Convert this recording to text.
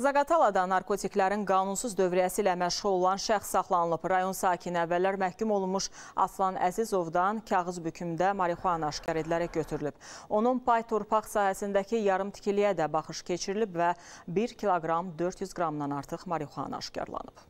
Zaqatalada narkotiklərin qanunsuz dövriyəsi ilə məşğul olan şəxs saxlanılıb. Rayon sakini əvvəllər məhkum olunmuş Aslan Əzizovdan kağız bükümdə marixuana aşkar edilərək götürülüb. Onun pay torpaq sahəsindəki yarım tikiliyə də baxış keçirilib və 1 kiloqram 400 qramdan artıq marixuana aşkarlanıb.